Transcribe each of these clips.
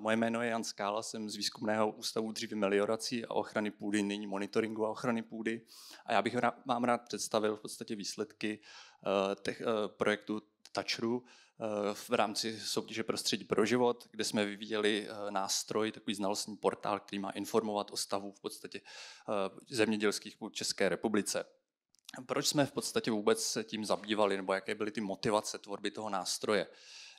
Moje jméno je Jan Skála, jsem z výzkumného ústavu dříve meliorací a ochrany půdy, nyní monitoringu a ochrany půdy. A já bych vám rád představil v podstatě výsledky eh, těch, eh, projektu Touchru eh, v rámci soutěže Prostředí pro život, kde jsme vyvíjeli nástroj, takový znalostní portál, který má informovat o stavu v podstatě zemědělských půd České republice. Proč jsme v podstatě vůbec se tím zabývali, nebo jaké byly ty motivace tvorby toho nástroje?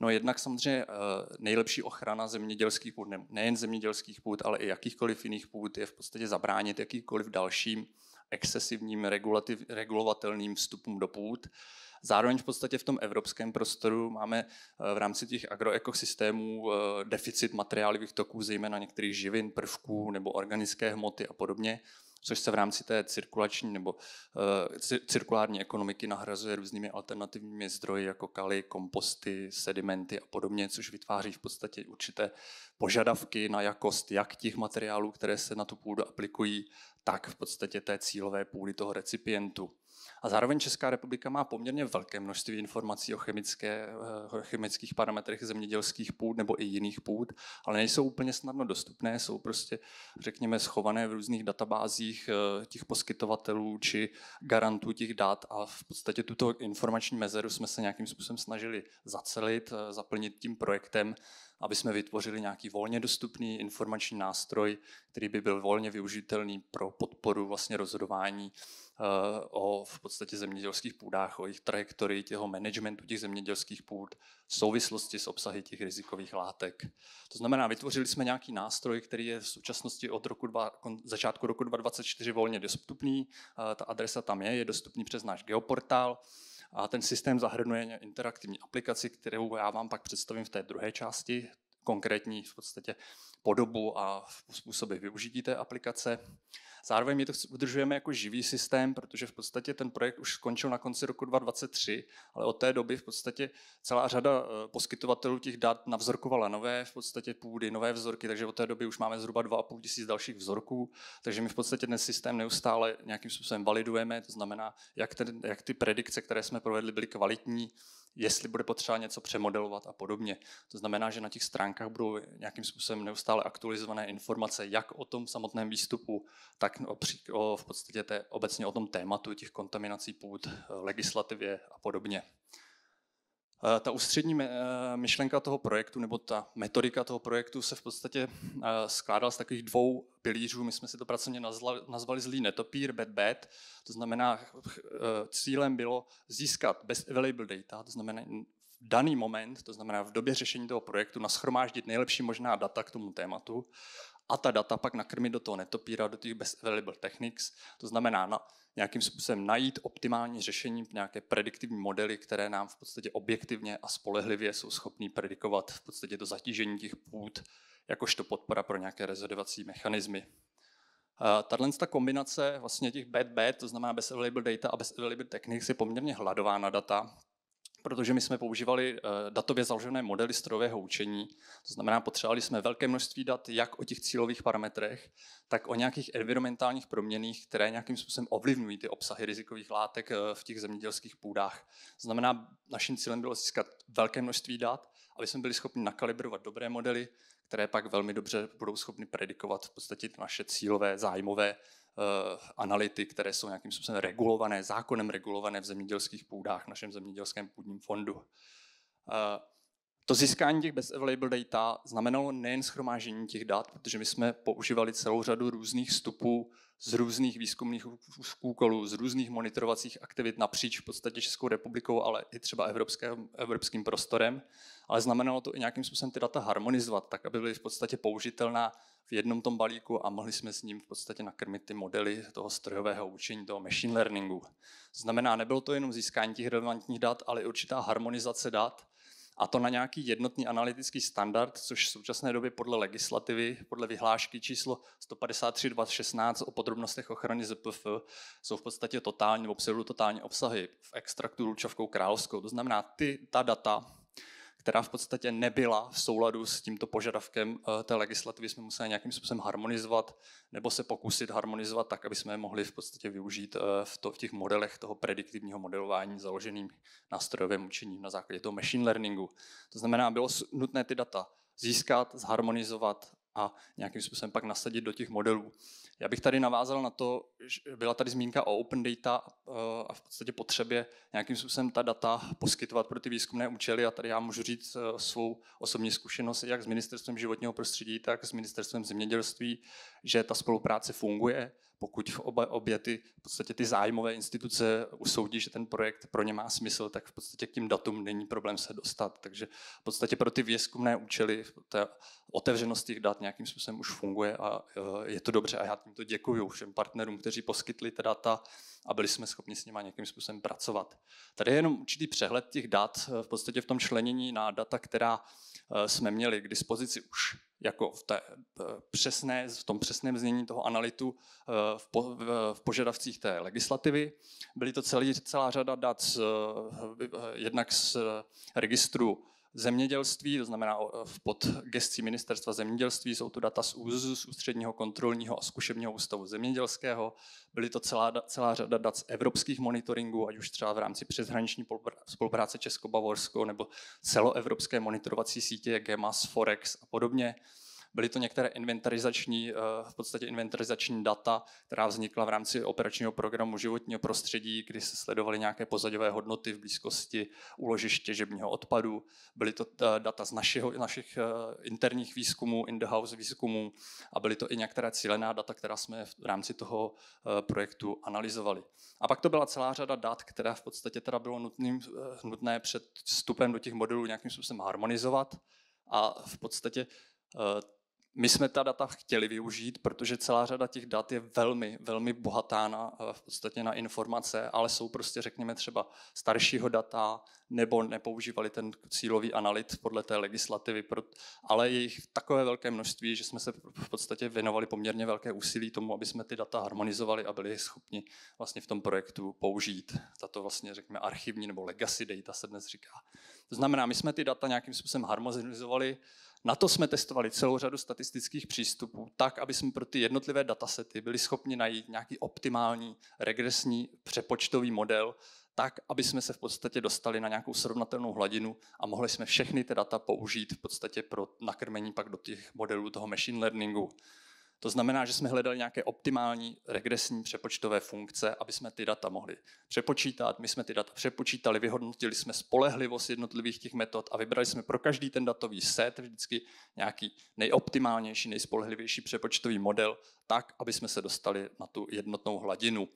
No jednak samozřejmě eh, nejlepší ochrana zemědělských půd, nejen zemědělských půd, ale i jakýchkoliv jiných půd je v podstatě zabránit jakýkoliv dalším excesivním regulativ, regulovatelným vstupům do půd. Zároveň v podstatě v tom evropském prostoru máme eh, v rámci těch agroekosystémů eh, deficit materiálových toků, zejména některých živin, prvků nebo organické hmoty a podobně, což se v rámci té cirkulační nebo eh, cirkulární ekonomiky nahrazuje různými alternativními zdroji, jako kaly, komposty, sedimenty a podobně, což vytváří v podstatě určité požadavky na jakost jak těch materiálů, které se na tu půdu aplikují, tak v podstatě té cílové půdy toho recipientu. A zároveň Česká republika má poměrně velké množství informací o, chemické, eh, o chemických parametrech zemědělských půd nebo i jiných půd, ale nejsou úplně snadno dostupné, jsou prostě, řekněme, schované v různých databázích eh, těch poskytovatelů či garantů těch dat a v podstatě tuto informační mezeru jsme se nějakým způsobem snažili zacelit, eh, zaplnit tím projektem, aby jsme vytvořili nějaký volně dostupný informační nástroj, který by byl volně využitelný pro podporu vlastně rozhodování eh, o v podstatě zemědělských půdách, o jejich trajektorii, těho managementu těch zemědělských půd v souvislosti s obsahy těch rizikových látek. To znamená, vytvořili jsme nějaký nástroj, který je v současnosti od roku dva, začátku roku 2024 volně dostupný, eh, ta adresa tam je, je dostupný přes náš geoportál, a ten systém zahrnuje interaktivní aplikaci, kterou já vám pak představím v té druhé části, konkrétní v podstatě podobu a způsoby využití té aplikace. Zároveň my to udržujeme jako živý systém, protože v podstatě ten projekt už skončil na konci roku 2023, ale od té doby v podstatě celá řada eh, poskytovatelů těch dat navzorkovala nové v podstatě půdy, nové vzorky, takže od té doby už máme zhruba 2,5 tisíc dalších vzorků, takže my v podstatě ten systém neustále nějakým způsobem validujeme, to znamená, jak, ten, jak ty predikce, které jsme provedli, byly kvalitní, jestli bude potřeba něco přemodelovat a podobně. To znamená, že na těch stránkách budou nějakým způsobem neustále neustále aktualizované informace, jak o tom samotném výstupu, tak o, o, v podstatě té, obecně o tom tématu těch kontaminací půd, eh, legislativě a podobně. Eh, ta ústřední eh, myšlenka toho projektu nebo ta metodika toho projektu se v podstatě skládala z takových dvou pilířů. My jsme si to pracovně nazvali zlý netopír, bad bad. To znamená, cílem bylo získat best available data, to znamená daný moment, to znamená v době řešení toho projektu, nashromáždit nejlepší možná data k tomu tématu a ta data pak nakrmit do toho netopíra, do těch best available techniques, to znamená na, nějakým způsobem najít optimální řešení, nějaké prediktivní modely, které nám v podstatě objektivně a spolehlivě jsou schopní predikovat v podstatě to zatížení těch půd, jakožto podpora pro nějaké rezervací mechanismy. Tato ta kombinace vlastně těch bad bad, to znamená bez available data a bez available techniques je poměrně hladová na data, protože my jsme používali eh, datově založené modely strojového učení. To znamená, potřebovali jsme velké množství dat jak o těch cílových parametrech, tak o nějakých environmentálních proměných, které nějakým způsobem ovlivňují ty obsahy rizikových látek eh, v těch zemědělských půdách. To znamená, naším cílem bylo získat velké množství dat, aby jsme byli schopni nakalibrovat dobré modely, které pak velmi dobře budou schopny predikovat v podstatě naše cílové, zájmové Eh, anality, které jsou nějakým způsobem regulované, zákonem regulované v zemědělských půdách, v našem zemědělském půdním fondu. Eh, to získání těch best available data znamenalo nejen schromážení těch dat, protože my jsme používali celou řadu různých vstupů z různých výzkumných úkolů, z různých monitorovacích aktivit napříč v podstatě Českou republikou, ale i třeba evropském, evropským prostorem. Ale znamenalo to i nějakým způsobem ty data harmonizovat, tak aby byly v podstatě použitelná v jednom tom balíku a mohli jsme s ním v podstatě nakrmit ty modely toho strojového učení, toho machine learningu. Znamená, nebylo to jenom získání těch relevantních dat, ale i určitá harmonizace dat, a to na nějaký jednotný analytický standard, což v současné době podle legislativy, podle vyhlášky číslo 153 2016 o podrobnostech ochrany ZPF jsou v podstatě totální nebo pseudototální obsahy v extraktu ručovkou královskou. To znamená, ty, ta data která v podstatě nebyla v souladu s tímto požadavkem eh, té legislativy, jsme museli nějakým způsobem harmonizovat nebo se pokusit harmonizovat tak, aby jsme je mohli v podstatě využít eh, v, to, v těch modelech toho prediktivního modelování založeným na strojovém učení, na základě toho machine learningu. To znamená, bylo nutné ty data získat, zharmonizovat a nějakým způsobem pak nasadit do těch modelů. Já bych tady navázal na to, že byla tady zmínka o open data eh, a v podstatě potřebě nějakým způsobem ta data poskytovat pro ty výzkumné účely a tady já můžu říct eh, svou osobní zkušenost jak s Ministerstvem životního prostředí, tak s Ministerstvem zemědělství, že ta spolupráce funguje, pokud oba, obě ty, v podstatě ty zájmové instituce usoudí, že ten projekt pro ně má smysl, tak v podstatě k tím datům není problém se dostat. Takže v podstatě pro ty výzkumné účely ta otevřenost těch dat nějakým způsobem už funguje a eh, je to dobře. A já tímto děkuji všem partnerům, kteří poskytli ta data a byli jsme schopni s nimi nějakým způsobem pracovat. Tady je jenom určitý přehled těch dat eh, v podstatě v tom členění na data, která eh, jsme měli k dispozici už jako v, té, eh, přesné, v tom přesném znění toho analitu eh, v, po, v, v požadavcích té legislativy. Byly to celý, celá řada dat z, eh, jednak z registru zemědělství, to znamená pod gestí ministerstva zemědělství, jsou to data z ÚZU, z Ústředního kontrolního a zkušebního ústavu zemědělského. Byly to celá, celá řada dat z evropských monitoringů, ať už třeba v rámci přeshraniční spolupráce Česko-Bavorsko nebo celoevropské monitorovací sítě GEMAS, Forex a podobně. Byly to některé inventarizační, eh, v podstatě inventarizační data, která vznikla v rámci operačního programu životního prostředí, kdy se sledovaly nějaké pozadové hodnoty v blízkosti úložiště žebního odpadu. Byly to eh, data z našeho, našich eh, interních výzkumů, in-the-house výzkumů a byly to i některé cílená data, která jsme v rámci toho projektu analyzovali. A pak to byla celá řada dat, která v podstatě teda bylo nutný, nutné před vstupem do těch modelů nějakým způsobem harmonizovat a v podstatě my jsme ta data chtěli využít, protože celá řada těch dat je velmi, velmi bohatá na, eh, v podstatě na informace, ale jsou prostě, řekněme, třeba staršího data, nebo nepoužívali ten cílový analyt podle té legislativy, ale je jich takové velké množství, že jsme se v podstatě věnovali poměrně velké úsilí tomu, aby jsme ty data harmonizovali a byli schopni vlastně v tom projektu použít. Tato vlastně, řekněme, archivní nebo legacy data se dnes říká. To znamená, my jsme ty data nějakým způsobem harmonizovali, na to jsme testovali celou řadu statistických přístupů, tak, aby jsme pro ty jednotlivé datasety byli schopni najít nějaký optimální regresní přepočtový model, tak, aby jsme se v podstatě dostali na nějakou srovnatelnou hladinu a mohli jsme všechny ty data použít v podstatě pro nakrmení pak do těch modelů toho machine learningu. To znamená, že jsme hledali nějaké optimální regresní přepočtové funkce, aby jsme ty data mohli přepočítat. My jsme ty data přepočítali, vyhodnotili jsme spolehlivost jednotlivých těch metod a vybrali jsme pro každý ten datový set vždycky nějaký nejoptimálnější, nejspolehlivější přepočtový model, tak, aby jsme se dostali na tu jednotnou hladinu.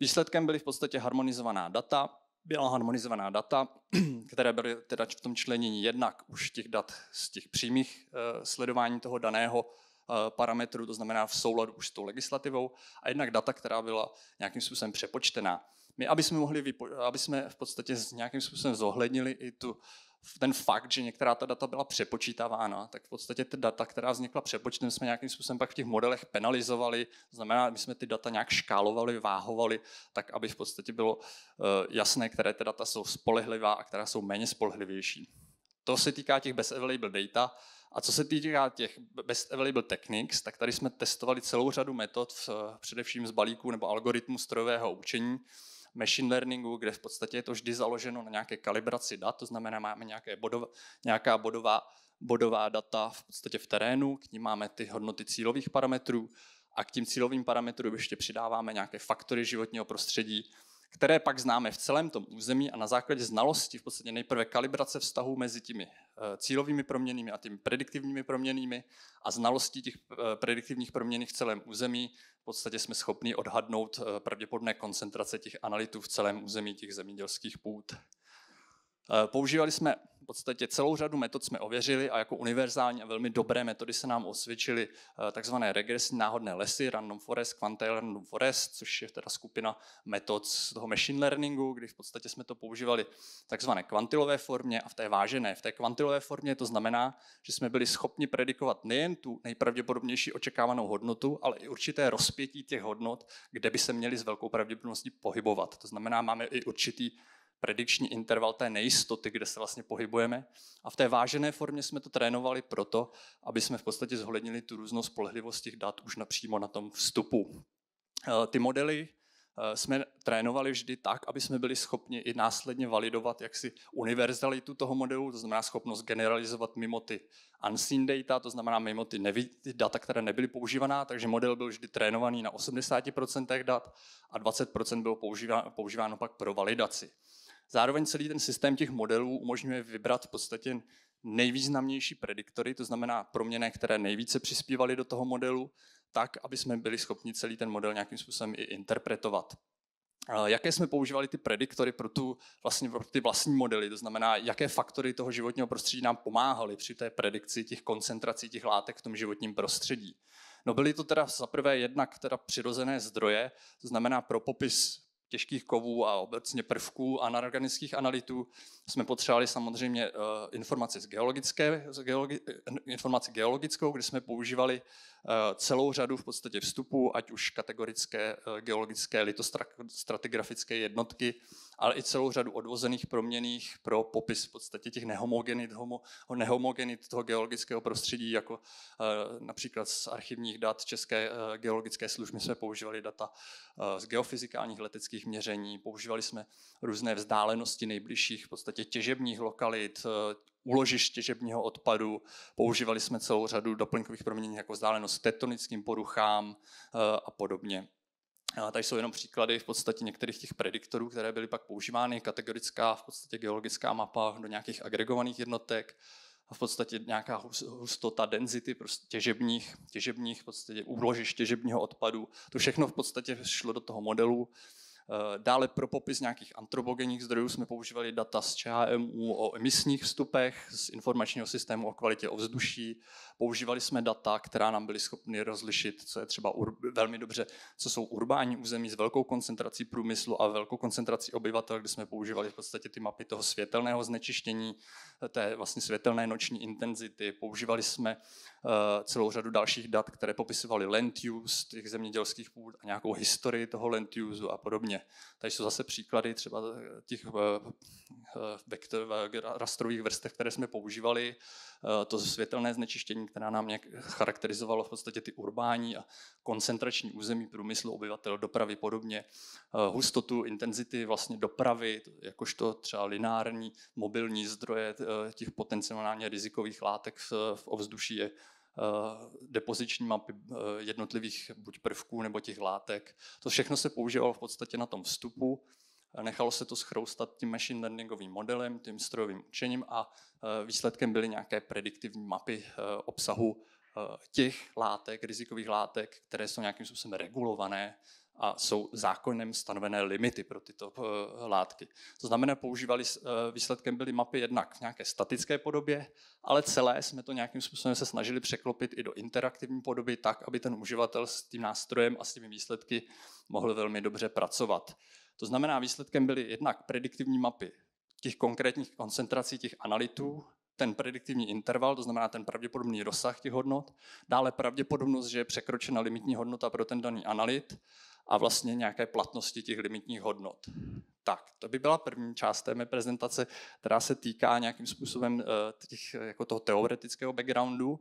Výsledkem byly v podstatě harmonizovaná data, byla harmonizovaná data, které byly teda v tom členění jednak už těch dat z těch přímých eh, sledování toho daného Eh, parametrů, to znamená v souladu už s tou legislativou, a jednak data, která byla nějakým způsobem přepočtená. My, aby jsme, mohli vypo- aby jsme v podstatě nějakým způsobem zohlednili i tu, ten fakt, že některá ta data byla přepočítávána, tak v podstatě ty data, která vznikla přepočtem, jsme nějakým způsobem pak v těch modelech penalizovali, to znamená, my jsme ty data nějak škálovali, váhovali, tak aby v podstatě bylo eh, jasné, které ty data jsou spolehlivá a která jsou méně spolehlivější. To se týká těch best available data, a co se týká těch best available techniques, tak tady jsme testovali celou řadu metod, v, především z balíků nebo algoritmu strojového učení, machine learningu, kde v podstatě je to vždy založeno na nějaké kalibraci dat, to znamená, máme nějaké bodov, nějaká bodová, bodová data v podstatě v terénu, k ní máme ty hodnoty cílových parametrů a k tím cílovým parametrům ještě přidáváme nějaké faktory životního prostředí, které pak známe v celém tom území a na základě znalosti v podstatě nejprve kalibrace vztahu mezi těmi eh, cílovými proměnými a těmi prediktivními proměnými a znalosti těch eh, prediktivních proměn v celém území v podstatě jsme schopni odhadnout eh, pravděpodobné koncentrace těch analytů v celém území těch zemědělských půd. Používali jsme podstatě celou řadu metod jsme ověřili a jako univerzální a velmi dobré metody se nám osvědčily eh, takzvané regresní náhodné lesy, random forest, quantile random forest, což je teda skupina metod z toho machine learningu, kdy v podstatě jsme to používali takzvané kvantilové formě a v té vážené. V té kvantilové formě to znamená, že jsme byli schopni predikovat nejen tu nejpravděpodobnější očekávanou hodnotu, ale i určité rozpětí těch hodnot, kde by se měly s velkou pravděpodobností pohybovat. To znamená, máme i určitý predikční interval té nejistoty, kde se vlastně pohybujeme. A v té vážené formě jsme to trénovali proto, aby jsme v podstatě zhlednili tu různou spolehlivost těch dat už napřímo na tom vstupu. Eh, ty modely eh, jsme trénovali vždy tak, aby jsme byli schopni i následně validovat jaksi univerzalitu toho modelu, to znamená schopnost generalizovat mimo ty unseen data, to znamená mimo ty, nevi- ty data, které nebyly používaná, takže model byl vždy trénovaný na 80% dat a 20% bylo používáno pak pro validaci. Zároveň celý ten systém těch modelů umožňuje vybrat v podstatě nejvýznamnější prediktory, to znamená proměny, které nejvíce přispívaly do toho modelu, tak, aby jsme byli schopni celý ten model nějakým způsobem i interpretovat. Eh, jaké jsme používali ty prediktory pro, tu, vlastně, pro ty vlastní modely, to znamená, jaké faktory toho životního prostředí nám pomáhaly při té predikci těch koncentrací těch látek v tom životním prostředí. No byly to teda zaprvé jednak teda přirozené zdroje, to znamená pro popis těžkých kovů a obecně prvků a anorganických analytů jsme potřebovali samozřejmě eh, informace, z geologické, z geologi, eh, informace geologickou, kde jsme používali eh, celou řadu v podstatě vstupů, ať už kategorické geologické litostratigrafické jednotky, ale i celou řadu odvozených proměných pro popis v podstatě těch nehomogenit, homo, nehomogenit toho geologického prostředí, jako například z archivních dat České geologické služby jsme používali data z geofyzikálních leteckých technických měření, používali jsme různé vzdálenosti nejbližších v podstatě těžebních lokalit, uložiště eh, těžebního odpadu, používali jsme celou řadu doplňkových proměnění jako vzdálenost tektonickým poruchám eh, a podobně. A tady jsou jenom příklady v podstatě některých těch prediktorů, které byly pak používány, kategorická, v podstatě geologická mapa do nějakých agregovaných jednotek, a v podstatě nějaká hustota density prostě těžebních, těžebních v podstatě úložiště těžebního odpadu. To všechno v podstatě šlo do toho modelu Eh, dále pro popis nějakých antropogenních zdrojů jsme používali data z ČHMU o emisních vstupech, z informačního systému o kvalitě ovzduší. Používali jsme data, která nám byly schopny rozlišit, co je třeba ur- velmi dobře, co jsou urbání území s velkou koncentrací průmyslu a velkou koncentrací obyvatel, kde jsme používali v podstatě ty mapy toho světelného znečištění, eh, té vlastně světelné noční intenzity. Používali jsme eh, celou řadu dalších dat, které popisovaly land use těch zemědělských půd a nějakou historii toho land use a podobně podobně. Tady jsou zase příklady třeba těch eh, eh, vektor, eh, rastrových vrstev, které jsme používali, to světelné znečištění, která nám nějak charakterizovalo v podstatě ty urbání a koncentrační území průmyslu, obyvatel, dopravy podobně, hustotu, intenzity vlastně dopravy, jakožto třeba linární mobilní zdroje těch potenciálně rizikových látek v ovzduší je Eh, depoziční mapy eh, jednotlivých buď prvků nebo těch látek. To všechno se používalo v podstatě na tom vstupu. Nechalo se to schroustat tím machine learningovým modelem, tím strojovým učením a eh, výsledkem byly nějaké prediktivní mapy obsahu těch látek, rizikových látek, které jsou nějakým způsobem regulované a jsou zákonem stanovené limity pro tyto eh, látky. To znamená, používali, eh, výsledkem byly mapy jednak v nějaké statické podobě, ale celé jsme to nějakým způsobem se snažili překlopit i do interaktivní podoby tak, aby ten uživatel s tím nástrojem a s těmi výsledky mohl velmi dobře pracovat. To znamená, výsledkem byly jednak prediktivní mapy těch konkrétních koncentrací těch analytů, ten prediktivní interval, to znamená ten pravděpodobný rozsah těch hodnot, dále pravděpodobnost, že je překročena limitní hodnota pro ten daný analyt a vlastně nějaké platnosti těch limitních hodnot. Tak, to by byla první část té mé prezentace, která se týká nějakým způsobem eh, těch, jako toho teoretického backgroundu.